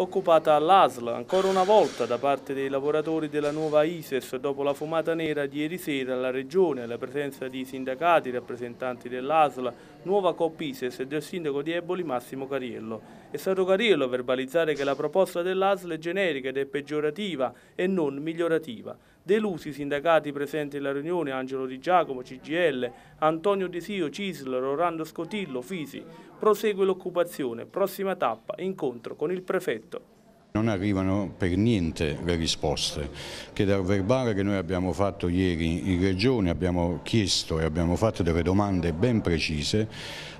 occupata all'ASL ancora una volta da parte dei lavoratori della nuova ISES dopo la fumata nera di ieri sera alla Regione, la presenza di sindacati, rappresentanti dell'ASL, nuova COP ISES e del sindaco di Eboli Massimo Cariello. È stato Cariello a verbalizzare che la proposta dell'ASL è generica ed è peggiorativa e non migliorativa. Delusi i sindacati presenti alla riunione Angelo Di Giacomo, CGL, Antonio Di Sio, Cisl, Rolando Scotillo, Fisi. Prosegue l'occupazione, prossima tappa, incontro con il prefetto tutto. Non arrivano per niente le risposte, che dal verbale che noi abbiamo fatto ieri in Regione abbiamo chiesto e abbiamo fatto delle domande ben precise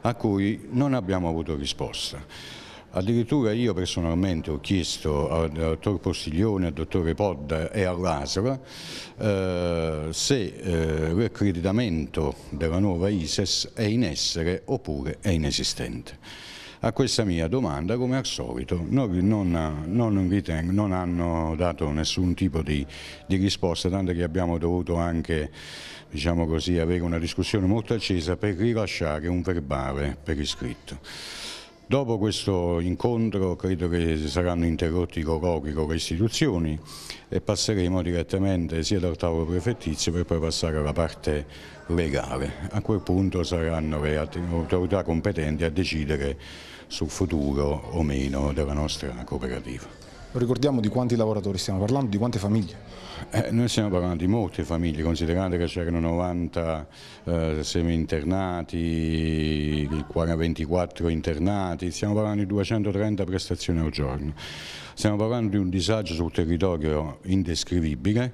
a cui non abbiamo avuto risposta. Addirittura io personalmente ho chiesto al dottor Postiglione, al dottore Podda e all'Asra eh, se eh, l'accreditamento della nuova ISES è in essere oppure è inesistente a questa mia domanda, come al solito, non, non, non, ritengo, non hanno dato nessun tipo di, di, risposta, tanto che abbiamo dovuto anche diciamo così, avere una discussione molto accesa per rilasciare un verbale per iscritto. Dopo questo incontro credo che si saranno interrotti i colloqui con le istituzioni e passeremo direttamente sia dal tavolo prefettizio per poi passare alla parte legale. A quel punto saranno le autorità competenti a decidere sul futuro o meno della nostra cooperativa. Ricordiamo di quanti lavoratori stiamo parlando, di quante famiglie? Eh, noi stiamo parlando di molte famiglie, considerate che c'erano 90 eh, semi internati, 24 internati, stiamo parlando di 230 prestazioni al giorno. Stiamo parlando di un disagio sul territorio indescrivibile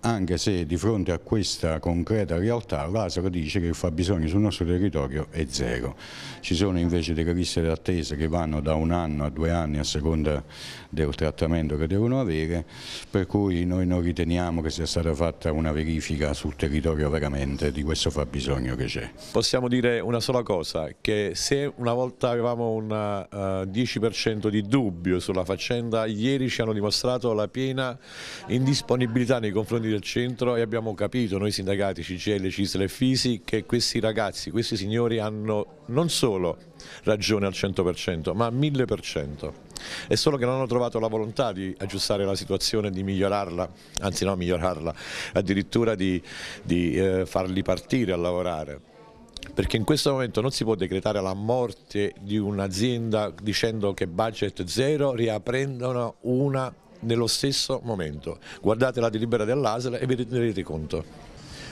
anche se di fronte a questa concreta realtà l'ASR dice che il fabbisogno sul nostro territorio è zero. Ci sono invece delle liste d'attesa che vanno da un anno a due anni a seconda del trattamento che devono avere, per cui noi non riteniamo che sia stata fatta una verifica sul territorio veramente di questo fabbisogno che c'è. Possiamo dire una sola cosa, che se una volta avevamo un uh, eh, 10% di dubbio sulla faccenda, ieri ci hanno dimostrato la piena indisponibilità nei confronti giovani del centro e abbiamo capito noi sindacati CGL, CISL e FISI che questi ragazzi, questi signori hanno non solo ragione al 100% ma al 1000% è solo che non hanno trovato la volontà di aggiustare la situazione, di migliorarla, anzi no migliorarla, addirittura di, di eh, farli partire a lavorare perché in questo momento non si può decretare la morte di un'azienda dicendo che budget zero riaprendono una nello stesso momento. Guardate la delibera dell'ASL e vi ne conto.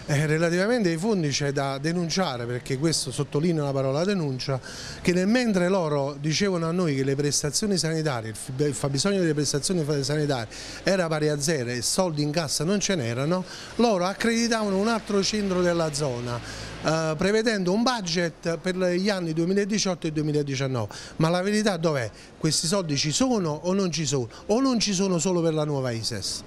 Eh, relativamente ai fondi c'è da denunciare, perché questo sottolinea la parola denuncia, che nel mentre loro dicevano a noi che le prestazioni sanitarie, il fabbisogno delle prestazioni sanitarie era pari a zero e soldi in cassa non ce n'erano, loro accreditavano un altro centro della zona eh, prevedendo un budget per gli anni 2018 e 2019. Ma la verità dov'è? Questi soldi ci sono o non ci sono? O non ci sono solo per la nuova ISES?